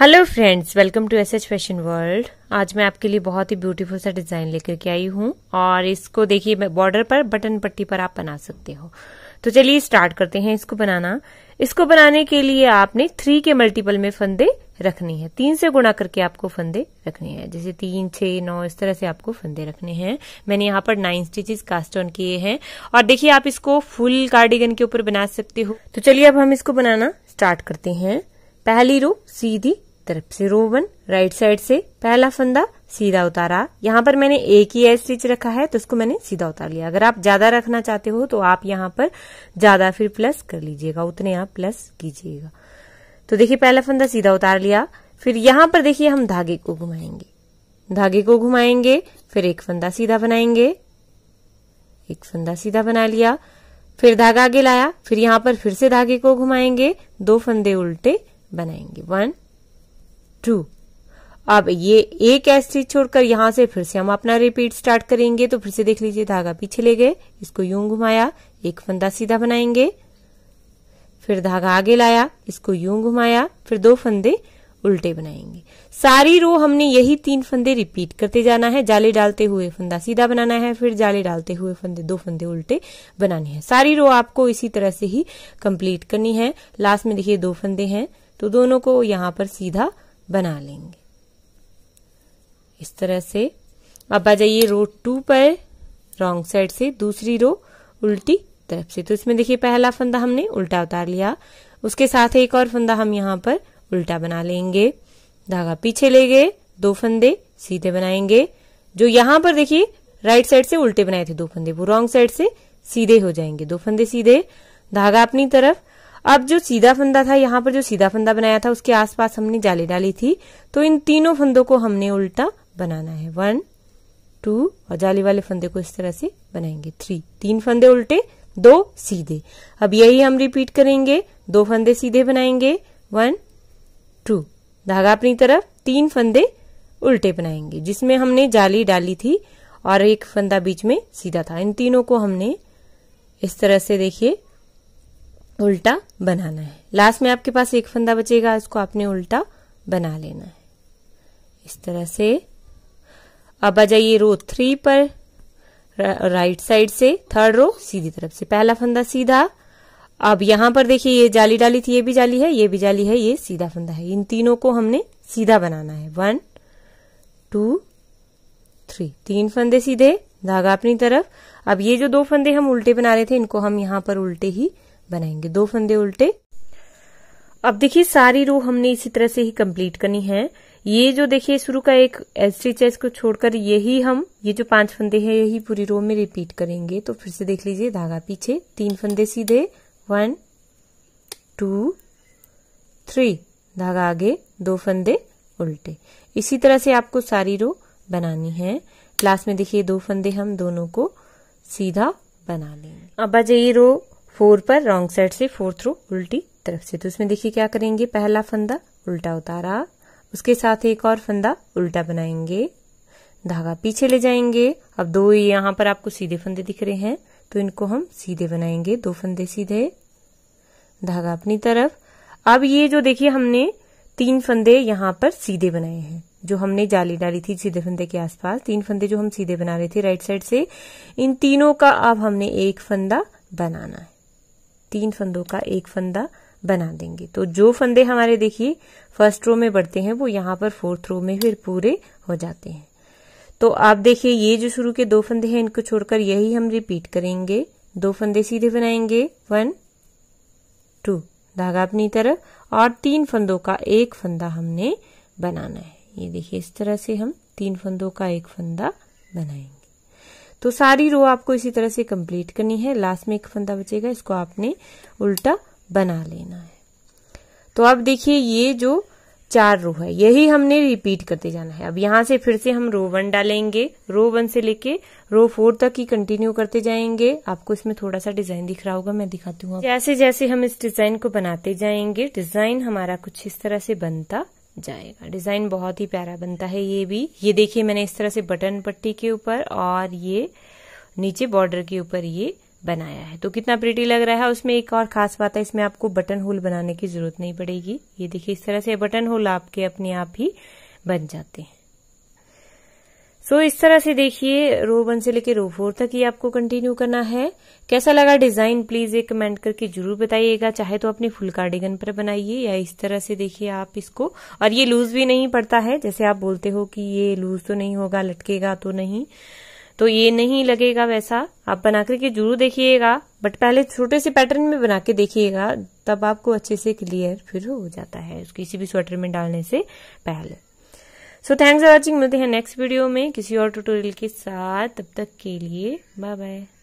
hello friends welcome to S H fashion world आज मैं आपके लिए बहुत ही ब्यूटीफुल सा डिजाइन लेकर के आई हूं और इसको देखिए बॉर्डर पर बटन पट्टी पर आप बना सकते हो तो चलिए स्टार्ट करते हैं इसको बनाना इसको बनाने के लिए आपने थ्री के मल्टीपल में फंदे रखने हैं तीन से गुणा करके आपको फंदे रखने हैं जैसे तीन छह नौ इस तरह से आपको फंदे रखने हैं मैंने यहाँ पर नाइन स्टिचेस कास्ट ऑन किए हैं और देखिए आप इसको फुल कार्डिगन के ऊपर बना सकते हो तो चलिए अब हम इसको बनाना स्टार्ट करते हैं पहली रो सीधी तरफ से रो वन राइट साइड से पहला फंदा सीधा उतारा यहाँ पर मैंने एक ही एस स्टिच रखा है तो उसको मैंने सीधा उतार लिया अगर आप ज्यादा रखना चाहते हो तो आप यहाँ पर ज्यादा फिर प्लस कर लीजिएगा उतने आप प्लस कीजिएगा तो देखिए पहला फंदा सीधा उतार लिया फिर यहाँ पर देखिए हम धागे को घुमाएंगे धागे को घुमाएंगे फिर एक फंदा सीधा बनाएंगे एक फंदा सीधा बना लिया फिर धागा आगे लाया फिर यहाँ पर फिर से धागे को घुमाएंगे दो फंदे उल्टे बनाएंगे वन टू अब ये एक स्टिच छोड़कर यहां से फिर से हम अपना रिपीट स्टार्ट करेंगे तो फिर से देख लीजिए धागा पीछे ले गए इसको यूं घुमाया एक फंदा सीधा बनाएंगे फिर धागा आगे लाया इसको यूं घुमाया फिर दो फंदे उल्टे बनाएंगे सारी रो हमने यही तीन फंदे रिपीट करते जाना है जाले डालते हुए फंदा सीधा बनाना है फिर जाले डालते हुए फंदे दो फंदे उल्टे बनाने हैं सारी रो आपको इसी तरह से ही कंप्लीट करनी है लास्ट में देखिए दो फंदे हैं तो दोनों को यहां पर सीधा बना लेंगे इस तरह से अब आ जाइए रो टू पर रॉन्ग साइड से दूसरी रो उल्टी तरफ से तो इसमें देखिए पहला फंदा हमने उल्टा उतार लिया उसके साथ एक और फंदा हम यहां पर उल्टा बना लेंगे धागा पीछे ले गए दो फंदे सीधे बनाएंगे जो यहां पर देखिए राइट साइड से उल्टे बनाए थे दो फंदे वो रॉन्ग साइड से सीधे हो जाएंगे दो फंदे सीधे धागा अपनी तरफ अब जो सीधा फंदा था यहाँ पर जो सीधा फंदा बनाया था उसके आसपास हमने जाली डाली थी तो इन तीनों फंदों को हमने उल्टा बनाना है वन टू और जाली वाले फंदे को इस तरह से बनाएंगे थ्री तीन फंदे उल्टे दो सीधे अब यही हम रिपीट करेंगे दो फंदे सीधे बनाएंगे वन टू धागा अपनी तरफ तीन फंदे उल्टे बनाएंगे जिसमें हमने जाली डाली थी और एक फंदा बीच में सीधा था इन तीनों को हमने इस तरह से देखिए उल्टा बनाना है लास्ट में आपके पास एक फंदा बचेगा इसको आपने उल्टा बना लेना है इस तरह से अब आ जाइए रो थ्री पर राइट साइड से थर्ड रो सीधी तरफ से पहला फंदा सीधा अब यहां पर देखिए ये जाली डाली थी ये भी जाली है ये भी जाली है ये सीधा फंदा है इन तीनों को हमने सीधा बनाना है वन टू थ्री तीन फंदे सीधे धागा अपनी तरफ अब ये जो दो फंदे हम उल्टे बना रहे थे इनको हम यहां पर उल्टे ही बनाएंगे दो फंदे उल्टे अब देखिए सारी रो हमने इसी तरह से ही कंप्लीट करनी है ये जो देखिए शुरू का एक स्टिच है इसको छोड़कर यही हम ये जो पांच फंदे हैं यही पूरी रो में रिपीट करेंगे तो फिर से देख लीजिए धागा पीछे तीन फंदे सीधे वन टू थ्री धागा आगे दो फंदे उल्टे इसी तरह से आपको सारी रो बनानी है लास्ट में देखिए दो फंदे हम दोनों को सीधा बना लेंगे अब आ जाइए रो फोर पर रॉन्ग साइड से फोर थ्रू उल्टी तरफ से तो उसमें देखिए क्या करेंगे पहला फंदा उल्टा उतारा उसके साथ एक और फंदा उल्टा बनाएंगे धागा पीछे ले जाएंगे अब दो ही पर आपको सीधे फंदे दिख रहे हैं तो इनको हम सीधे बनाएंगे दो फंदे सीधे धागा अपनी तरफ अब ये जो देखिए हमने तीन फंदे यहां पर सीधे बनाए हैं जो हमने जाली डाली थी सीधे फंदे के आसपास तीन फंदे जो हम सीधे बना रहे थे राइट साइड से इन तीनों का अब हमने एक फंदा बनाना है तीन फंदों का एक फंदा बना देंगे तो जो फंदे हमारे देखिए फर्स्ट रो में बढ़ते हैं वो यहाँ पर फोर्थ रो में फिर पूरे हो जाते हैं तो आप देखिए ये जो शुरू के दो फंदे हैं इनको छोड़कर यही हम रिपीट करेंगे दो फंदे सीधे बनाएंगे वन टू धागा अपनी तरफ और तीन फंदों का एक फंदा हमने बनाना है ये देखिए इस तरह से हम तीन फंदों का एक फंदा बनाएंगे तो सारी रो आपको इसी तरह से कंप्लीट करनी है लास्ट में एक फंदा बचेगा इसको आपने उल्टा बना लेना है तो अब देखिए ये जो चार रो है यही हमने रिपीट करते जाना है अब यहां से फिर से हम रो वन डालेंगे रो वन से लेके रो फोर तक ही कंटिन्यू करते जाएंगे आपको इसमें थोड़ा सा डिजाइन दिख रहा होगा मैं दिखाती हूँ जैसे जैसे हम इस डिजाइन को बनाते जाएंगे डिजाइन हमारा कुछ इस तरह से बनता जाएगा डिजाइन बहुत ही प्यारा बनता है ये भी ये देखिए मैंने इस तरह से बटन पट्टी के ऊपर और ये नीचे बॉर्डर के ऊपर ये बनाया है तो कितना प्रिटी लग रहा है उसमें एक और खास बात है इसमें आपको बटन होल बनाने की जरूरत नहीं पड़ेगी ये देखिए इस तरह से बटन होल आपके अपने आप ही बन जाते हैं सो इस तरह से देखिए रो वन से लेकर रो फोर तक ये आपको कंटिन्यू करना है कैसा लगा डिजाइन प्लीज एक कमेंट करके जरूर बताइएगा चाहे तो अपने फुल कार्डिगन पर बनाइए या इस तरह से देखिए आप इसको और ये लूज भी नहीं पड़ता है जैसे आप बोलते हो कि ये लूज तो नहीं होगा लटकेगा तो नहीं तो ये नहीं लगेगा वैसा आप बना करके जरूर देखिएगा बट पहले छोटे से पैटर्न में बना के देखिएगा तब आपको अच्छे से क्लियर फिर हो जाता है किसी भी स्वेटर में डालने से पहले सो थैंक्स फॉर वॉचिंग मिलते हैं नेक्स्ट वीडियो में किसी और ट्यूटोरियल के साथ तब तक के लिए बाय बाय